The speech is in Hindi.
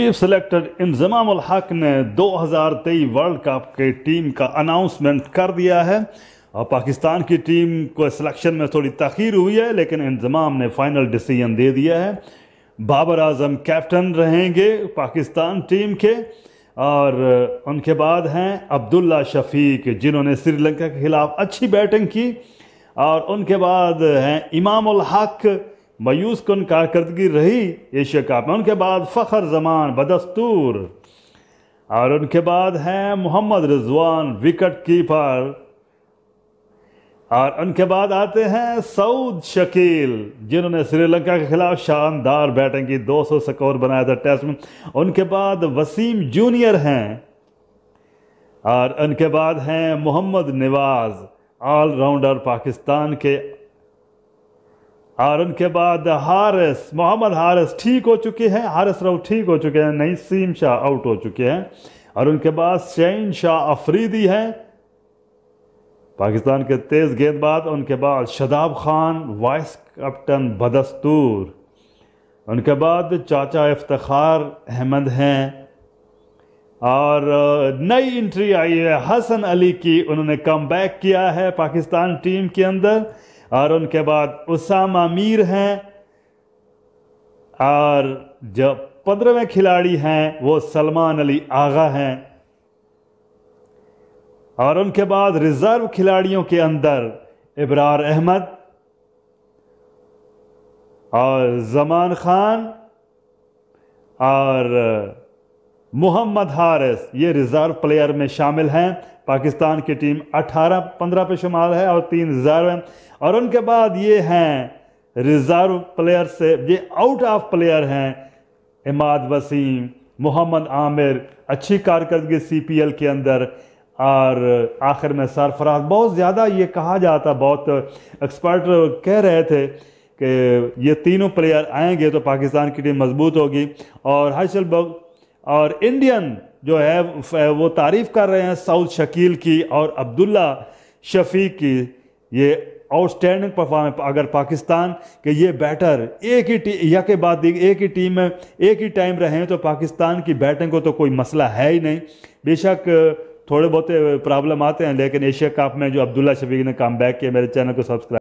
चीफ सिलेक्टर इंजमाम हक ने 2023 वर्ल्ड कप के टीम का अनाउंसमेंट कर दिया है और पाकिस्तान की टीम को सिलेक्शन में थोड़ी तखीर हुई है लेकिन इंजमाम ने फाइनल डिसीजन दे दिया है बाबर आजम कैप्टन रहेंगे पाकिस्तान टीम के और उनके बाद हैं अब्दुल्ला शफीक जिन्होंने श्रीलंका के खिलाफ अच्छी बैटिंग की और उनके बाद हैं इमाम हक मयूस कन कारकर्दगी रही एशिया कप में उनके बाद फ़खर जमान बदस्तूर और उनके बाद हैं मोहम्मद रिजवान विकेट कीपर और उनके बाद आते हैं सऊद शकील जिन्होंने श्रीलंका के खिलाफ शानदार बैटिंग की 200 स्कोर बनाया था टेस्ट में उनके बाद वसीम जूनियर हैं और उनके बाद हैं मोहम्मद नवाज ऑलराउंडर पाकिस्तान के और उनके बाद हारिस मोहम्मद हारिस ठीक हो चुके हैं हारिस राउ ठीक हो चुके हैं नईसीम शाह आउट हो चुके हैं और उनके बाद शैन शाह अफरीदी हैं पाकिस्तान के तेज़ गेंदबाज उनके बाद शदाब खान वाइस कैप्टन बदस्तूर उनके बाद चाचा इफ्तार अहमद हैं और नई इंट्री आई है हसन अली की उन्होंने कम बैक किया है पाकिस्तान टीम के अंदर और उनके बाद उसामा मीर हैं और जो पंद्रहवें खिलाड़ी हैं वो सलमान अली आगा हैं और उनके बाद रिज़र्व खिलाड़ियों के अंदर इब्रार अहमद और जमान खान और मोहम्मद हारिस ये रिज़र्व प्लेयर में शामिल हैं पाकिस्तान की टीम 18 15 पे शुमार है और तीन रिज़र्व हैं और उनके बाद ये हैं रिज़र्व प्लेयर से ये आउट ऑफ प्लेयर हैं इमाद वसीम मोहम्मद आमिर अच्छी कारकर्दगी सी पी एल के अंदर और आखिर में सरफराज बहुत ज़्यादा ये कहा जाता बहुत एक्सपर्ट कह रहे थे कि ये तीनों प्लेयर आएंगे तो पाकिस्तान की टीम मजबूत होगी और हर्षल और इंडियन जो है वो तारीफ कर रहे हैं साउथ शकील की और अब्दुल्ला शफी की ये आउटस्टैंडिंग परफॉर्मेंस अगर पाकिस्तान के ये बैटर एक ही या के बाद एक ही टीम में एक ही टाइम हैं तो पाकिस्तान की बैटिंग को तो कोई मसला है ही नहीं बेशक थोड़े बहुत प्रॉब्लम eh, आते हैं लेकिन एशिया कप में जो अब्दुल्ला शफीक ने काम बैक किया मेरे चैनल को सब्सक्राइब